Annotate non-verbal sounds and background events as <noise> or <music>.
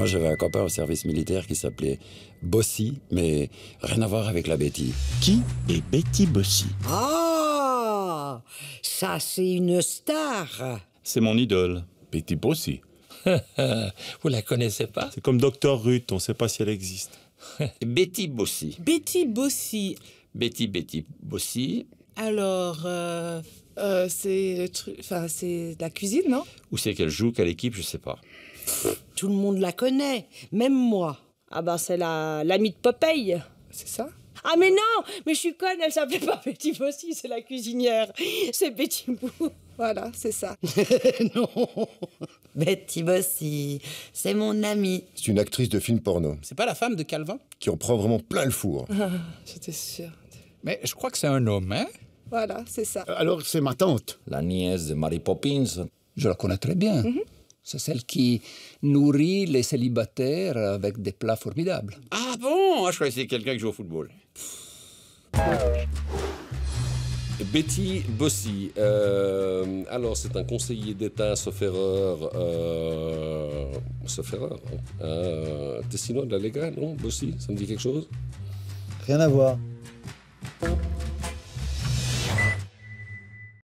Moi, j'avais un copain au service militaire qui s'appelait Bossy, mais rien à voir avec la Betty. Qui est Betty Bossy Oh ah! Ça, c'est une star C'est mon idole. Betty Bossy <laughs> Vous la connaissez pas C'est comme Docteur Ruth, on ne sait pas si elle existe. <laughs> Betty Bossy. Betty Bossy. Betty, Betty Bossy. Alors, euh, euh, c'est c'est la cuisine, non Ou c'est qu'elle joue, quelle équipe, je sais pas. Tout le monde la connaît, même moi. Ah ben c'est la l'amie de Popeye. C'est ça Ah mais non, mais je suis conne, elle s'appelait pas Betty Bossy, c'est la cuisinière. C'est Betty Bou. Voilà, c'est ça. <laughs> non Betty Bossy, c'est mon amie. C'est une actrice de film porno. C'est pas la femme de Calvin Qui en prend vraiment plein le four. Ah, J'étais sûre. Mais je crois que c'est un homme, hein Voilà, c'est ça. Euh, alors c'est ma tante. La nièce de Mary Poppins. Je la connais très bien. Mm-hmm. C'est celle qui nourrit les célibataires avec des plats formidables. Ah bon ah, Je croyais que c'était quelqu'un qui joue au football. Betty Bossy, euh, alors c'est un conseiller d'État, sauf erreur, euh, sauf erreur, hein. euh, de la non Bossy, ça me dit quelque chose Rien à voir.